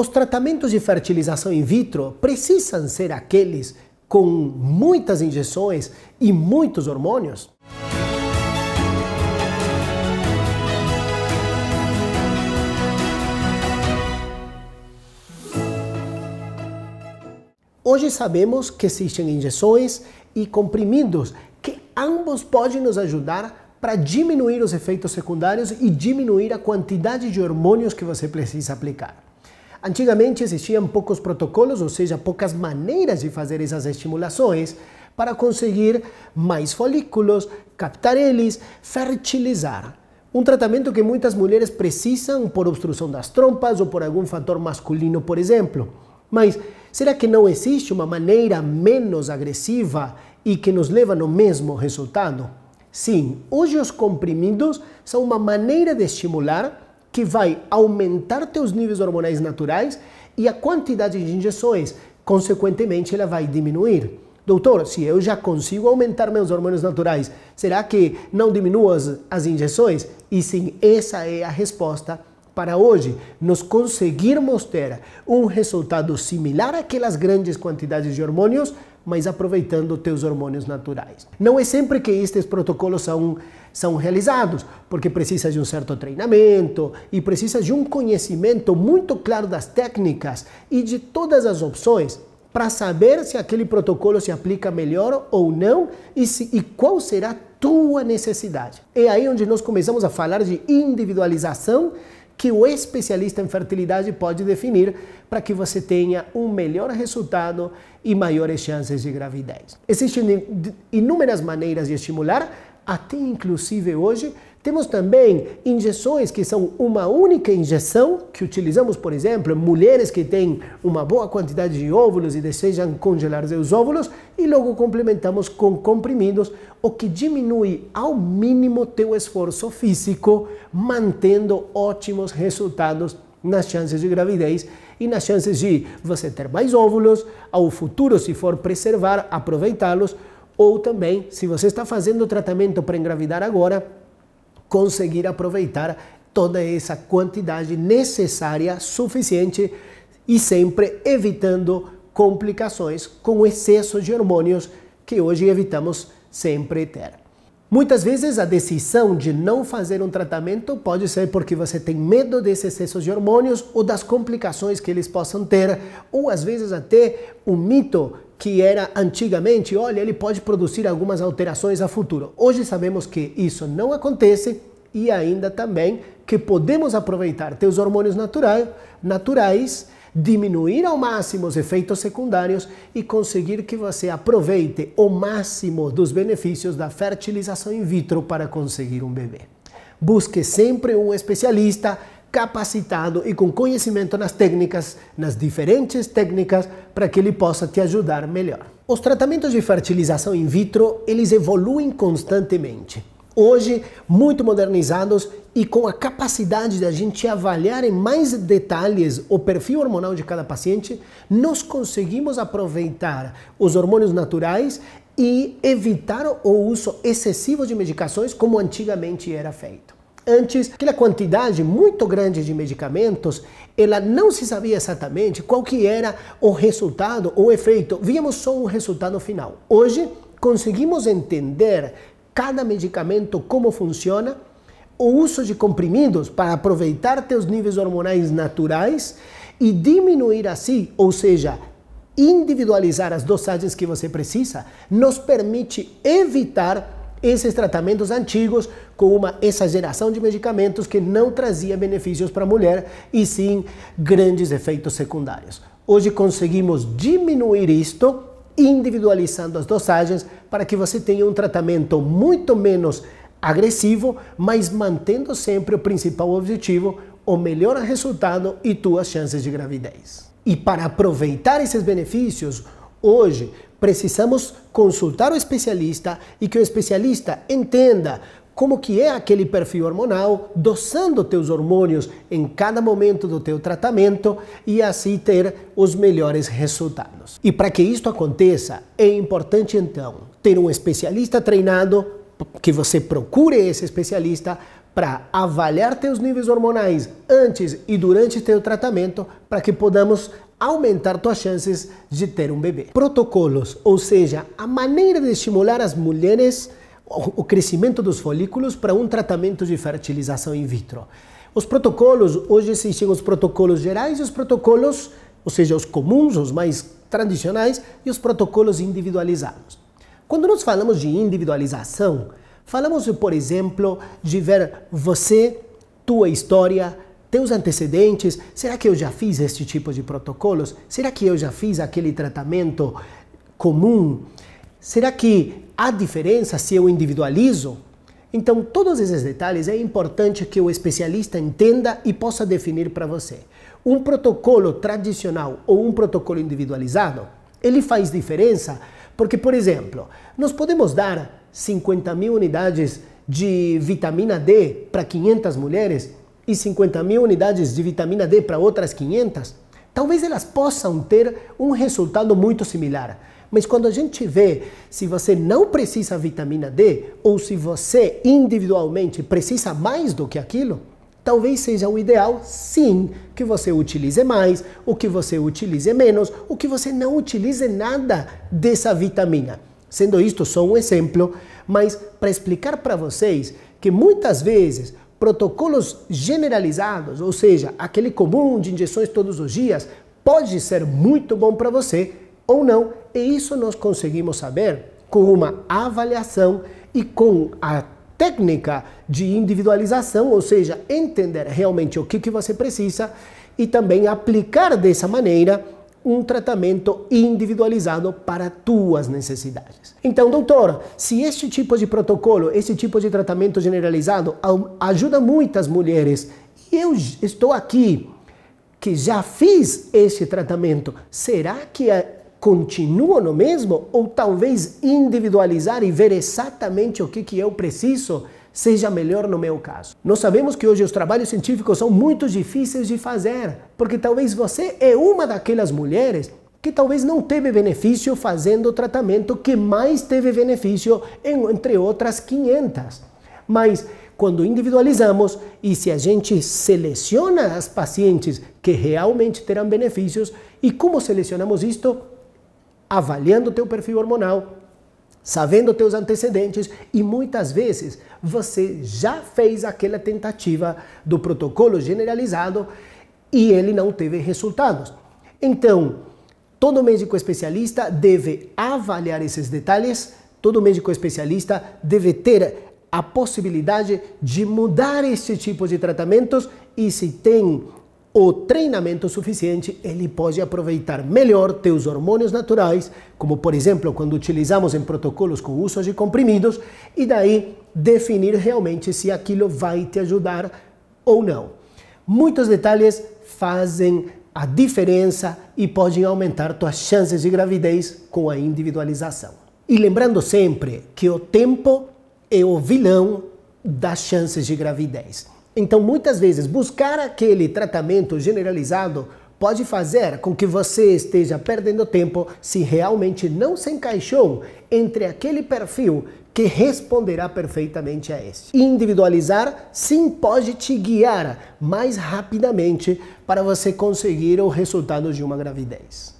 Os tratamentos de fertilização in vitro precisam ser aqueles com muitas injeções e muitos hormônios? Hoje sabemos que existem injeções e comprimidos que ambos podem nos ajudar para diminuir os efeitos secundários e diminuir a quantidade de hormônios que você precisa aplicar. Antigamente existiam poucos protocolos, ou seja, poucas maneiras de fazer essas estimulações para conseguir mais folículos, captar eles, fertilizar. Um tratamento que muitas mulheres precisam por obstrução das trompas ou por algum fator masculino, por exemplo. Mas será que não existe uma maneira menos agressiva e que nos leva no mesmo resultado? Sim, hoje os comprimidos são uma maneira de estimular que vai aumentar teus níveis hormonais naturais e a quantidade de injeções, consequentemente, ela vai diminuir. Doutor, se eu já consigo aumentar meus hormônios naturais, será que não diminuo as, as injeções? E sim, essa é a resposta para hoje. Nós conseguirmos ter um resultado similar àquelas grandes quantidades de hormônios mas aproveitando teus hormônios naturais. Não é sempre que estes protocolos são, são realizados, porque precisa de um certo treinamento e precisa de um conhecimento muito claro das técnicas e de todas as opções para saber se aquele protocolo se aplica melhor ou não e, se, e qual será a tua necessidade. É aí onde nós começamos a falar de individualização que o especialista em fertilidade pode definir para que você tenha um melhor resultado e maiores chances de gravidez. Existem inúmeras maneiras de estimular, até inclusive hoje, temos também injeções que são uma única injeção, que utilizamos, por exemplo, mulheres que têm uma boa quantidade de óvulos e desejam congelar seus óvulos, e logo complementamos com comprimidos, o que diminui ao mínimo teu esforço físico, mantendo ótimos resultados nas chances de gravidez e nas chances de você ter mais óvulos, ao futuro, se for preservar, aproveitá-los, ou também, se você está fazendo tratamento para engravidar agora, conseguir aproveitar toda essa quantidade necessária, suficiente e sempre evitando complicações com excesso de hormônios que hoje evitamos sempre ter. Muitas vezes a decisão de não fazer um tratamento pode ser porque você tem medo desses excessos de hormônios ou das complicações que eles possam ter, ou às vezes até o mito que era antigamente, olha, ele pode produzir algumas alterações a futuro. Hoje sabemos que isso não acontece e ainda também que podemos aproveitar teus hormônios natural, naturais, diminuir ao máximo os efeitos secundários e conseguir que você aproveite o máximo dos benefícios da fertilização in vitro para conseguir um bebê. Busque sempre um especialista capacitado e com conhecimento nas técnicas, nas diferentes técnicas, para que ele possa te ajudar melhor. Os tratamentos de fertilização in vitro, eles evoluem constantemente. Hoje, muito modernizados e com a capacidade da gente avaliar em mais detalhes o perfil hormonal de cada paciente, nós conseguimos aproveitar os hormônios naturais e evitar o uso excessivo de medicações como antigamente era feito. Antes, aquela quantidade muito grande de medicamentos, ela não se sabia exatamente qual que era o resultado, o efeito. Víamos só o resultado final. Hoje, conseguimos entender cada medicamento, como funciona, o uso de comprimidos para aproveitar teus níveis hormonais naturais e diminuir assim, ou seja, individualizar as dosagens que você precisa, nos permite evitar esses tratamentos antigos com uma exageração de medicamentos que não trazia benefícios para a mulher e sim grandes efeitos secundários. Hoje conseguimos diminuir isto individualizando as dosagens para que você tenha um tratamento muito menos agressivo, mas mantendo sempre o principal objetivo, o melhor resultado e tuas chances de gravidez. E para aproveitar esses benefícios, Hoje, precisamos consultar o especialista e que o especialista entenda como que é aquele perfil hormonal, dosando teus hormônios em cada momento do teu tratamento e assim ter os melhores resultados. E para que isto aconteça, é importante então ter um especialista treinado, que você procure esse especialista para avaliar teus níveis hormonais antes e durante teu tratamento, para que podamos aumentar suas chances de ter um bebê. Protocolos, ou seja, a maneira de estimular as mulheres o crescimento dos folículos para um tratamento de fertilização in vitro. Os protocolos, hoje existem os protocolos gerais e os protocolos, ou seja, os comuns, os mais tradicionais, e os protocolos individualizados. Quando nós falamos de individualização, falamos, por exemplo, de ver você, tua história, tem os antecedentes? Será que eu já fiz este tipo de protocolos? Será que eu já fiz aquele tratamento comum? Será que há diferença se eu individualizo? Então, todos esses detalhes é importante que o especialista entenda e possa definir para você. Um protocolo tradicional ou um protocolo individualizado, ele faz diferença porque, por exemplo, nós podemos dar 50 mil unidades de vitamina D para 500 mulheres e 50 mil unidades de vitamina D para outras 500, talvez elas possam ter um resultado muito similar. Mas quando a gente vê se você não precisa vitamina D ou se você individualmente precisa mais do que aquilo, talvez seja o ideal, sim, que você utilize mais, o que você utilize menos, o que você não utilize nada dessa vitamina. Sendo isto só um exemplo, mas para explicar para vocês que muitas vezes protocolos generalizados, ou seja, aquele comum de injeções todos os dias, pode ser muito bom para você ou não. E isso nós conseguimos saber com uma avaliação e com a técnica de individualização, ou seja, entender realmente o que, que você precisa e também aplicar dessa maneira um tratamento individualizado para tuas necessidades. Então, doutora, se esse tipo de protocolo, esse tipo de tratamento generalizado ajuda muitas mulheres, e eu estou aqui que já fiz esse tratamento, será que é, continua no mesmo ou talvez individualizar e ver exatamente o que que eu preciso? seja melhor no meu caso. Nós sabemos que hoje os trabalhos científicos são muito difíceis de fazer, porque talvez você é uma daquelas mulheres que talvez não teve benefício fazendo o tratamento que mais teve benefício, entre outras 500. Mas quando individualizamos e se a gente seleciona as pacientes que realmente terão benefícios, e como selecionamos isto? Avaliando o teu perfil hormonal, sabendo teus antecedentes e muitas vezes você já fez aquela tentativa do protocolo generalizado e ele não teve resultados. Então, todo médico especialista deve avaliar esses detalhes, todo médico especialista deve ter a possibilidade de mudar esse tipo de tratamentos e se tem o treinamento suficiente, ele pode aproveitar melhor teus hormônios naturais, como por exemplo quando utilizamos em protocolos com usos de comprimidos, e daí definir realmente se aquilo vai te ajudar ou não. Muitos detalhes fazem a diferença e podem aumentar tuas chances de gravidez com a individualização. E lembrando sempre que o tempo é o vilão das chances de gravidez. Então, muitas vezes, buscar aquele tratamento generalizado pode fazer com que você esteja perdendo tempo se realmente não se encaixou entre aquele perfil que responderá perfeitamente a este. Individualizar sim pode te guiar mais rapidamente para você conseguir o resultado de uma gravidez.